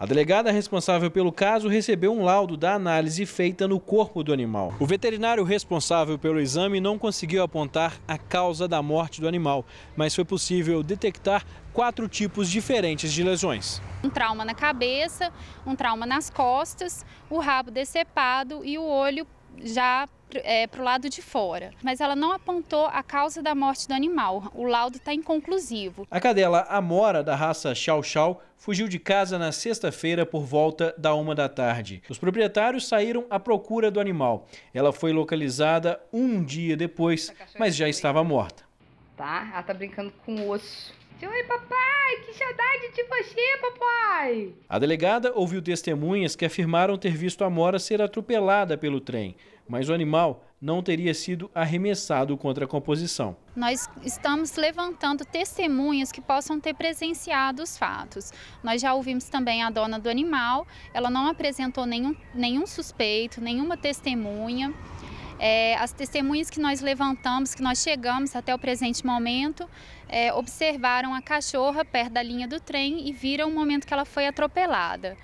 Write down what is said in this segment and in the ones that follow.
A delegada responsável pelo caso recebeu um laudo da análise feita no corpo do animal. O veterinário responsável pelo exame não conseguiu apontar a causa da morte do animal, mas foi possível detectar quatro tipos diferentes de lesões. Um trauma na cabeça, um trauma nas costas, o rabo decepado e o olho já é, para o lado de fora. Mas ela não apontou a causa da morte do animal. O laudo está inconclusivo. A cadela Amora, da raça Chow Chow, fugiu de casa na sexta-feira por volta da uma da tarde. Os proprietários saíram à procura do animal. Ela foi localizada um dia depois, mas é já estava morta. Tá? Ela tá brincando com o osso. Oi, papai! Ai, que saudade de você, papai! A delegada ouviu testemunhas que afirmaram ter visto a Mora ser atropelada pelo trem, mas o animal não teria sido arremessado contra a composição. Nós estamos levantando testemunhas que possam ter presenciado os fatos. Nós já ouvimos também a dona do animal, ela não apresentou nenhum, nenhum suspeito, nenhuma testemunha. É, as testemunhas que nós levantamos, que nós chegamos até o presente momento, é, observaram a cachorra perto da linha do trem e viram o momento que ela foi atropelada.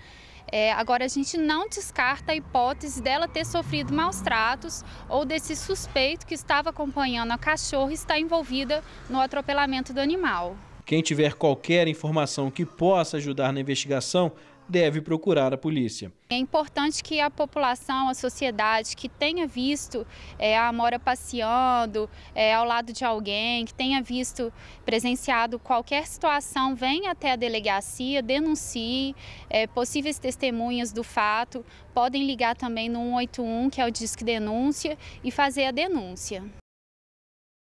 É, agora, a gente não descarta a hipótese dela ter sofrido maus tratos ou desse suspeito que estava acompanhando a cachorra estar envolvida no atropelamento do animal. Quem tiver qualquer informação que possa ajudar na investigação, deve procurar a polícia. É importante que a população, a sociedade que tenha visto é, a Amora passeando é, ao lado de alguém, que tenha visto, presenciado qualquer situação, venha até a delegacia, denuncie. É, possíveis testemunhas do fato podem ligar também no 181, que é o Disque Denúncia, e fazer a denúncia.